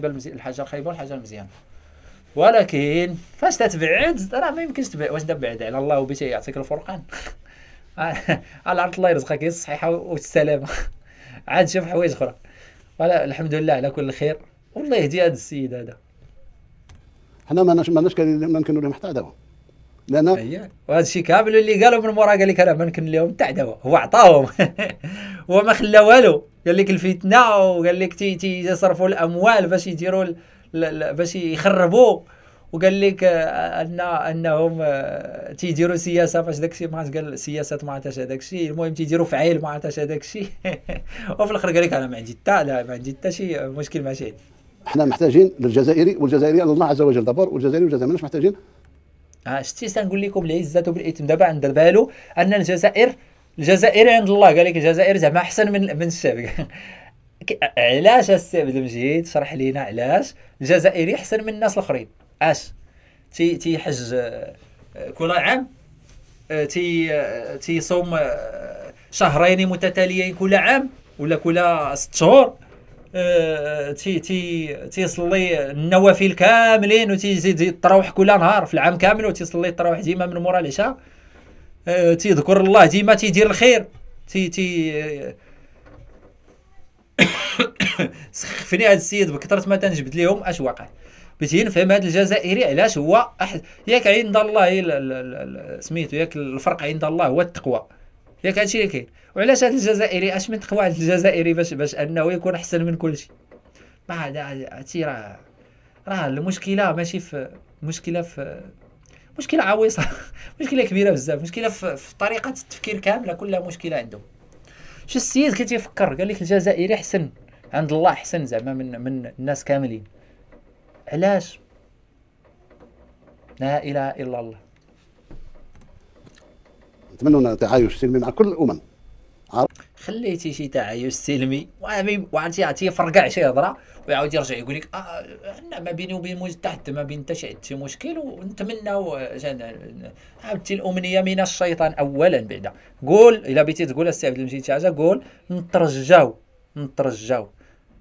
خايبه الحاجة الخايبة والحاجة المزيانة ولكن فاش تتبعد راه ما يمكنش تبعد واش تبعد على الله وبيت يعطيك الفرقان على عرض الله يرزقك غير الصحيحه والسلامه عاد شوف حوايج اخرى ولا الحمد لله على كل خير والله يهدي هذا السيد هذا حنا ما ماناش كان ما نكونوا حتى دابا لانه أيوة. وهذا الشيء كامل اللي قالوا من مورا قال لك انا ما اليوم لهم تاع دواء هو عطاهم هو ما خلا والو قال لك الفتنه وقال لك تي تي يصرفوا الاموال باش يديروا باش يخربوا وقال لك آه، ان انهم آه، تيديروا سياسه فاش داك الشيء ما عرفتش قال سياسه ما عرفتش هذاك الشيء المهم تيديروا فعيل ما عرفتش هذاك الشيء وفي الاخر قال لك انا ما عندي حتى لا ما عندي حتى شي مشكل مع شي حنا محتاجين للجزائري والجزائري الله عز وجل دبر والجزائري والجزائري مش محتاجين ها شتي تنقول لكم العزه بالاثم دابا عند بالو ان الجزائر الجزائري عند الله قال لك الجزائر زعما احسن من من الشعب علاش السي عبد المجيد شرح لينا علاش الجزائري احسن من الناس الاخرين اش تي تيحج آه، كل عام آه، تي آه، تيصوم شهرين متتاليين كل عام ولا كل ست شهور آه، تي تي تيصلي النوافل كاملين وتيزيد التراويح كل نهار في العام كامل وتيصلي التراويح ديما من مورا العشاء آه، تيذكر الله ديما تيدير الخير تي تي سخفني هذا السيد بكثرة ما تنجبد ليهم اش واقع باش نفهم هذا الجزائري علاش هو أحد ياك عند الله سميتو ياك الفرق عند الله هو التقوى ياك هادشي اللي كاين وعلاش هاد الجزائري اش من تقوى الجزائري باش باش انه يكون احسن من كلشي ما هادشي راه راه المشكله ماشي في مشكله في مشكله عويصه مشكله كبيره بزاف مشكله في, في طريقه التفكير كامله كلها مشكله عندهم شو السيد كي تيفكر قال لك الجزائري احسن عند الله احسن زعما من من الناس كاملين علاش لا اله الا الله نتمنوا لنا تعايش سلمي مع كل الامم خليتي شي تعايش سلمي وعرفتي عرفتي فرقع شي هضره ويعاود يرجع يقول لك آه ما بيني وبين المجتمع حتى ما بين حتى شي مشكل ونتمناو عاودتي الامنيه من الشيطان اولا بعدا قول الا بيتي تقول السي عبد المجيد شي حاجه قول نترجاو نترجاو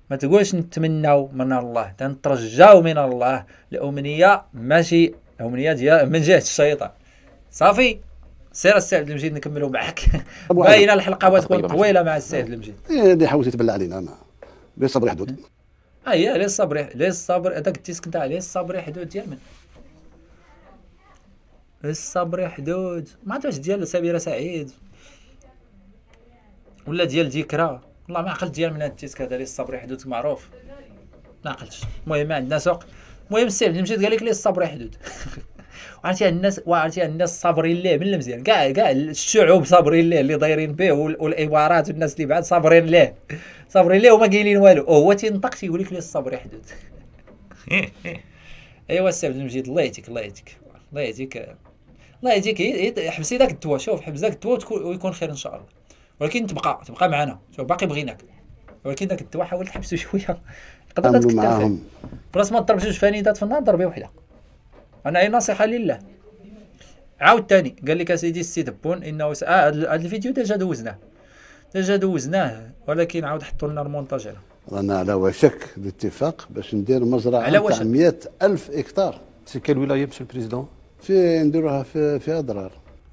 ما تقولش نتمناو من الله تنترجاو من الله الامنيه ماشي الامنيه ديال من جهه الشيطان صافي سير السيد المجيد نكملوا معك باينه الحلقه تكون طويله مع السيد المجيد هذه إيه، حاولت يتبلى علينا لي ليه حدود اه يا ليه صبري ليه الصبر هذاك التيسك نتاع ليه صبري حدود ديال من الصبر حدود ما عرفتش واش ديال سميره سعيد ولا ديال ذكرى والله ما عقلت ديال من هذا التيسك هذا ليه الصبر حدود معروف ما عقلتش المهم عندنا سوق المهم السيد المجيد قال لك ليه الصبر حدود وعرفتي الناس وعرفتي الناس صابرين ليه من المزيان كاع كاع الشعوب صابرين ليه اللي دايرين به والامارات والناس اللي بعد صابرين ليه صابرين ليه وما قايلين والو وهو تينطق تيقول لك الصبر حدود ايوا السي عبد المجيد الله يهديك الله يهديك الله يهديك الله يهديك حبسي ذاك الدواء شوف حبس ذاك الدواء ويكون خير ان شاء الله ولكن تبقى تبقى معنا شوف باقي بغيناك ولكن ذاك الدواء حاول تحبسو شويه تقدر داك معاهم بلاص ما تضرب جوج فانيدات في النهار ضربي وحده انا هي نصيحه لله عاود تاني قال لك اسيدي السي دبون انه س... آه هذا الفيديو ديجا دوزناه ديجا دوزناه ولكن عاود حطوا لنا المونتاج رانا على وشك الاتفاق باش ندير مزرعه على وشك 100000 الف هكتار سي كيل ولايه مسيو البريزيدون في نديروها في في اضرار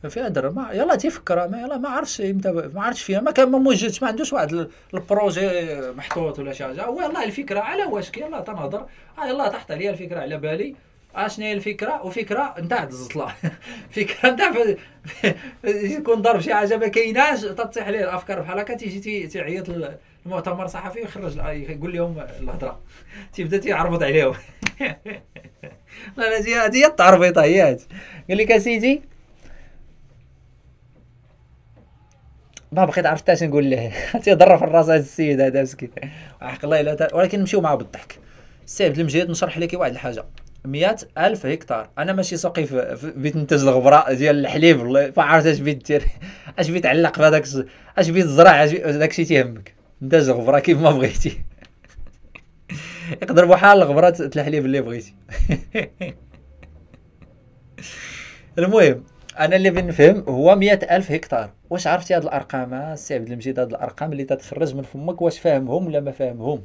في اضرار ما يلا تيفكر ما يلا ما عرفش امتى ما عرفتش فيها ما كان ما موجدش ما عندوش واحد البروجي محطوط ولا شي حاجه والله الفكره على وشك يلا تنهضر آه يلا تحت عليا الفكره على بالي اشنو هي الفكره وفكره نتاع الزطله فكره نتاع يكون ضرب شي حاجه ما كايناش تطيح ليه الافكار بحال هكا تيجي تيعيط المؤتمر الصحفي ويخرج يقول لهم الهضره تيبدا تيعربط عليهم لا هذه هي التعربيطه هي قال لك اسيدي ما بقيت عرفت اش نقول له تيضر في الراس هذا السيد هذا مسكين الله ولكن نمشيو معاه بالضحك السيد المجيد نشرح لك واحد الحاجه 100 الف هكتار انا ماشي سوقي في بيت نتاج الغبره ديال الحليب فعرفت اش بيت دير اش بيت علق في هذاك اش بيت هذاك داكشي تيهمك نتاج الغبره كيف ما بغيتي يقدر بحال الغبره الحليب اللي بغيتي المهم انا اللي بنفهم هو مئة الف هكتار واش عرفتي هاد الارقام السي آه، عبد المجيد هاد الارقام اللي تتخرج من فمك واش فاهمهم ولا ما فاهمهم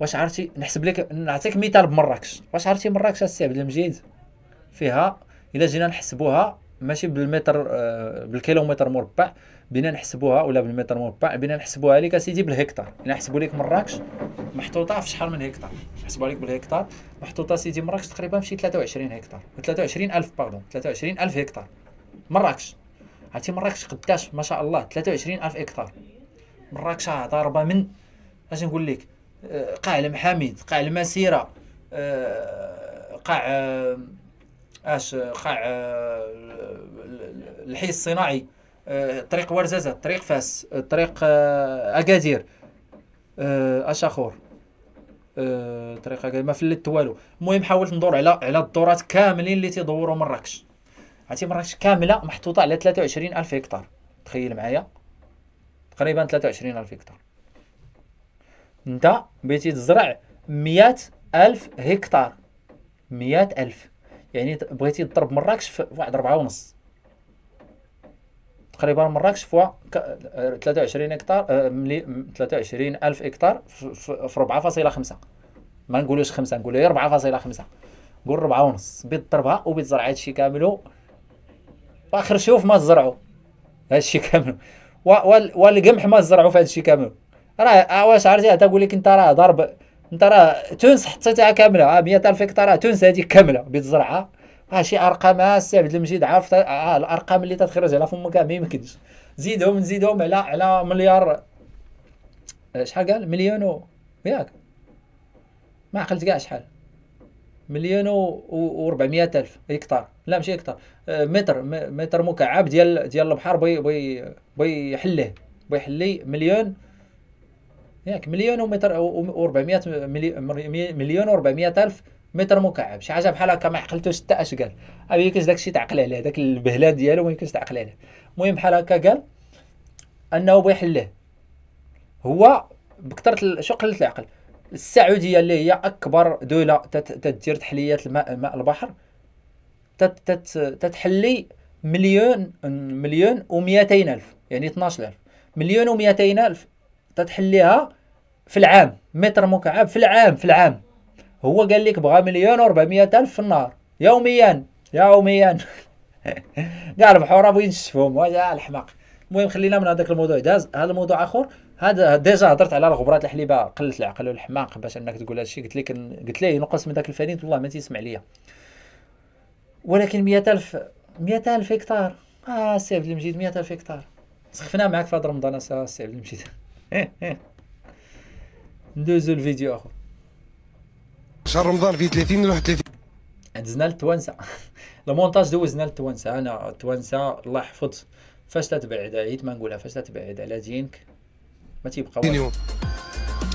واش عرفتي نحسب لك نعطيك مثال بمراكش واش عرفتي مراكش السي عبد المجيد فيها الا جينا نحسبوها ماشي بالمتر آه، بالكيلومتر مربع بينا نحسبوها ولا بالمتر مربع بينا نحسبوها لك اسيدي بالهكتار الا نحسبوا لك مراكش محطوطه في شحال من هكتار نحسبوها لك بالهكتار محطوطه سيدي مراكش تقريبا في شي 23 هكتار 23 الف باردون 23 الف هكتار مراكش عرفتي مراكش قداش ما شاء الله 23 الف هكتار مراكش ضاربه من اش نقول لك آه، قاع المحاميد قاع المسيره قاع اش قاع آه، الحي الصناعي آه، طريق ورزازه طريق فاس طريق اكادير اش اخر طريق اكادير ما فلت والو المهم حاولت ندور على على الدورات كاملين اللي تيدوروا مراكش عرفتي مراكش كامله محطوطه على 23000 هكتار تخيل معايا تقريبا 23000 هكتار انت بغيتي تزرع مئة الف هكتار مئة الف يعني بغيتي تضرب مراكش في واحد ربعة ونص تقريبا مراكش فوا 23 هكتار آه، ملي 23 الف هكتار في 4.5 ما نقولوش 5 ربعة غير 4.5 قول ربعة ونص بيت ضربها وبيت زرع هادشي كامل واخر شوف ما تزرعو هادشي كامل والقمح ما تزرعو في هادشي كامل راه واش عرفتي عاد تقول لك انت راه ضرب انت راه تونس حطيتها كامله 100000 آه، هكتار تونس هذيك كامله بتزرعها الزرعه شي ارقام السي آه، عبد المجيد عارف آه،, آه الارقام اللي تتخرج على فمك ما يمكنش زيدهم نزيدهم على على مليار شحال قال مليون و ياك ما عقلت كاع شحال مليون و 400 الف هكتار لا ماشي هكتار متر متر مكعب ديال ديال البحر بي بي بيحليه بيحلي مليون ياك مليون ومتر و400 مليون و400 الف متر مكعب شي حاجه بحال هكا ما عقلتوش حتى اش قال ابي كاش داكشي تعقل عليه داك البهله ديالو ما يمكنش تعقل عليه المهم بحال هكا قال انه بغا يحليه هو بكثره شو قله العقل السعوديه اللي هي اكبر دوله تدير تحليات الماء ماء البحر تتحلي مليون مليون و200 الف يعني 12000 مليون و200 الف تتحليها في العام متر مكعب في العام في العام هو قال لك بغى مليون و الف في النهار يوميا يوميا كاع البحوره بغي نشفهم يا الحماق المهم خلينا من هذاك الموضوع داز هذا الموضوع اخر هذا ديجا هضرت على الغبرات الحليبه قله العقل والحماق باش انك تقول هادشي قلت لك قلت ليه ينقص من ذاك الفريد والله ما تيسمع ليا ولكن 100000 100000 هكتار اه سي عبد المجيد 100000 هكتار سخفنا معاك في هذا رمضان آه، سي عبد المجيد ندوزو لفيديو اخر شهر رمضان فيه 30 ل 31 دزنا للتوانسه المونتاج دوزنا للتوانسه انا التوانسه الله يحفظ فاش تتبعد عيد ما نقولها فاش تتبعد على دينك ما تيبقى 31 يوم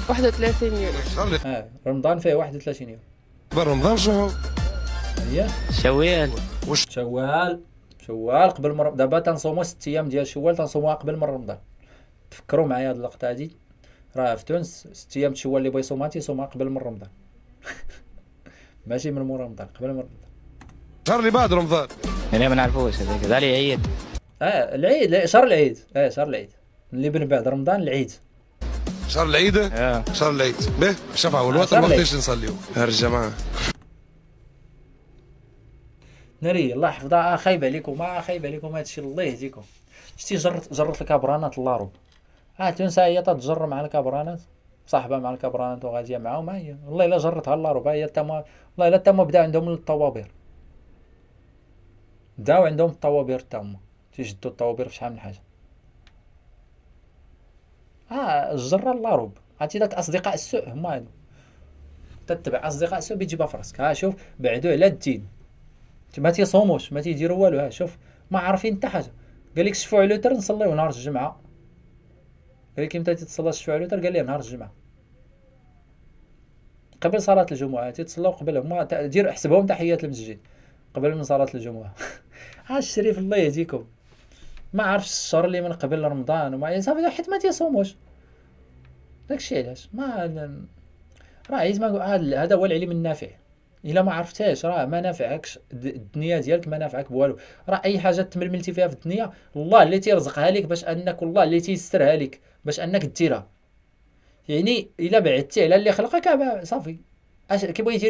31 يوم اه رمضان فيه 31 يوم رمضان شهر هي شوال واش شوال شوال قبل من دابا تنصوموا ست ايام ديال شوال تنصوموها قبل من رمضان تفكروا معايا هاد اللقطه هادي راه في تونس ست ايام تشوى اللي بغى يصوم تيصوم قبل من رمضان ماشي من مور رمضان قبل من رمضان شهر اللي بعد رمضان يعني ما نعرفوش هذاك هذا العيد اه العيد شهر العيد اه شهر العيد اللي من بعد رمضان العيد شهر العيد اه شهر العيد به الشفعة آه، ما وقتاش نصليو نهار الجماعة ناري الله يحفظها آه، خايب عليكم ما آه، خايب عليكم هادشي الله يهديكم شتي جرت جرت لك برانات الله ها تونس هي تتجر مع الكبرانات صاحبه مع الكبرانات وغازيه معاهم هي والله الا جرتها ربا هي تما والله الا تما بدا عندهم الطوابير بداو عندهم الطوابير تما تيجدوا الطوابير في شحال من حاجه اه الجره رب عرفتي داك اصدقاء السوء هما هادو تتبع اصدقاء السوء بيجيبها في راسك ها شوف بعدو على الدين ما تيصوموش ما تيديرو والو ها شوف ما عارفين حتى حاجه قال لك شفوا على نصليو نهار الجمعه قالك امتى تتصلى الشفعة الوتر قال لي نهار الجمعة قبل صلاة الجمعة تيتصلاو قبل هما دير احسبهم تحيات المسجد قبل من صلاة الجمعة ها الشريف الله يهديكم ما عرفش الشهر اللي من قبل رمضان وما صافي حيت ما تيصوموش داكشي علاش ما راه عيت ما هذا هو العلم النافع الا ما عرفتهاش راه ما نافعكش الدنيا ديالك ما نافعك بوالو راه اي حاجه تململتي فيها في الدنيا الله اللي تيرزقها لك باش انك الله اللي تيسرها لك باش انك ديرها يعني الا بعدتي على اللي خلقك صافي اش كي